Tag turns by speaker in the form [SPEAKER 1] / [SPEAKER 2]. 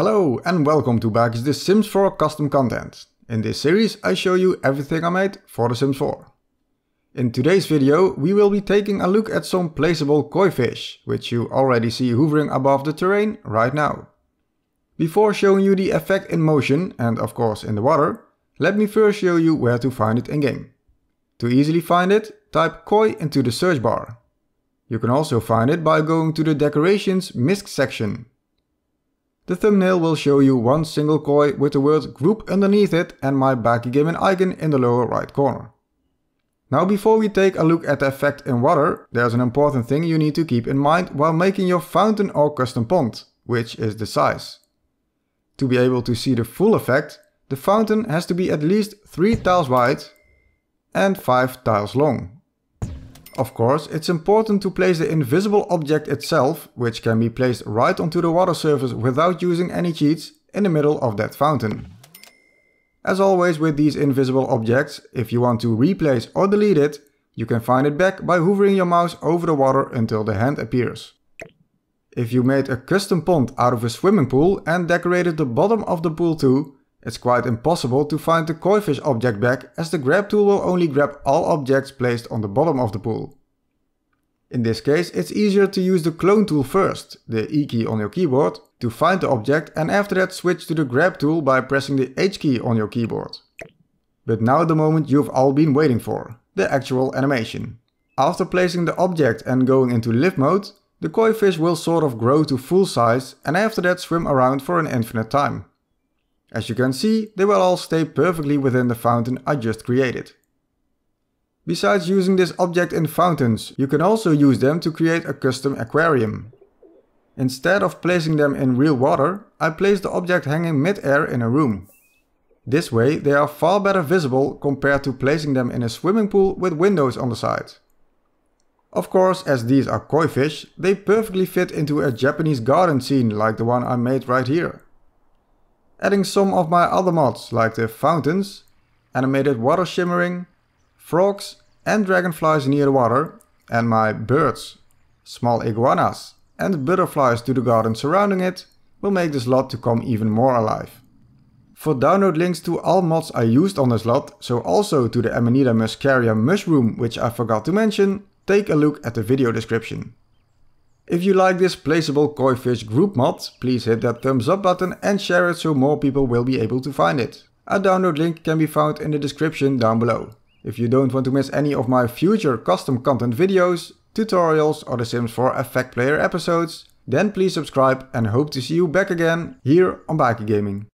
[SPEAKER 1] Hello and welcome to Bakis The Sims 4 custom content. In this series I show you everything I made for The Sims 4. In today's video we will be taking a look at some placeable koi fish, which you already see hovering above the terrain right now. Before showing you the effect in motion and of course in the water, let me first show you where to find it in game. To easily find it, type koi into the search bar. You can also find it by going to the decorations misc section the thumbnail will show you one single koi with the word group underneath it and my Bakugamin icon in the lower right corner. Now before we take a look at the effect in water, there's an important thing you need to keep in mind while making your fountain or custom pond, which is the size. To be able to see the full effect, the fountain has to be at least 3 tiles wide and 5 tiles long. Of course, it's important to place the invisible object itself, which can be placed right onto the water surface without using any cheats, in the middle of that fountain. As always with these invisible objects, if you want to replace or delete it, you can find it back by hovering your mouse over the water until the hand appears. If you made a custom pond out of a swimming pool and decorated the bottom of the pool too, it's quite impossible to find the koi fish object back as the grab tool will only grab all objects placed on the bottom of the pool. In this case it's easier to use the clone tool first, the E key on your keyboard, to find the object and after that switch to the grab tool by pressing the H key on your keyboard. But now the moment you've all been waiting for, the actual animation. After placing the object and going into lift mode, the koi fish will sort of grow to full size and after that swim around for an infinite time. As you can see, they will all stay perfectly within the fountain I just created. Besides using this object in fountains, you can also use them to create a custom aquarium. Instead of placing them in real water, I place the object hanging mid-air in a room. This way they are far better visible compared to placing them in a swimming pool with windows on the side. Of course, as these are koi fish, they perfectly fit into a Japanese garden scene like the one I made right here adding some of my other mods like the fountains, animated water shimmering, frogs and dragonflies near the water, and my birds, small iguanas and butterflies to the garden surrounding it will make this lot to come even more alive. For download links to all mods I used on this lot, so also to the Amanita muscaria mushroom which I forgot to mention, take a look at the video description. If you like this placeable koi fish group mod, please hit that thumbs up button and share it so more people will be able to find it. A download link can be found in the description down below. If you don't want to miss any of my future custom content videos, tutorials or the Sims 4 Effect Player episodes, then please subscribe and hope to see you back again here on Bike Gaming.